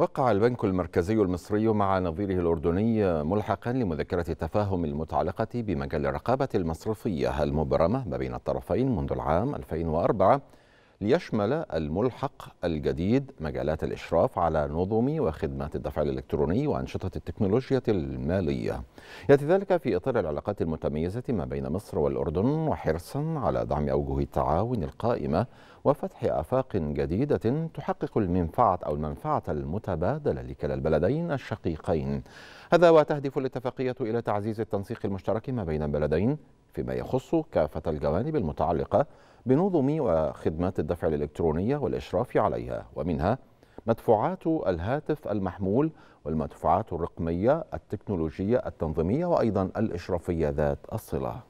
وقع البنك المركزي المصري مع نظيره الأردني ملحقا لمذكرة التفاهم المتعلقة بمجال الرقابة المصرفية المبرمة ما بين الطرفين منذ العام 2004 ليشمل الملحق الجديد مجالات الإشراف على نظم وخدمات الدفع الإلكتروني وأنشطة التكنولوجيا المالية يأتي ذلك في إطار العلاقات المتميزة ما بين مصر والأردن وحرصا على دعم أوجه التعاون القائمة وفتح آفاق جديدة تحقق المنفعة أو المنفعة المتبادلة لكلا البلدين الشقيقين هذا وتهدف الاتفاقية إلى تعزيز التنسيق المشترك ما بين البلدين فيما يخص كافة الجوانب المتعلقة بنظم وخدمات الدفع الإلكترونية والإشراف عليها ومنها مدفوعات الهاتف المحمول والمدفوعات الرقمية التكنولوجية التنظيمية وأيضا الإشرافية ذات الصلة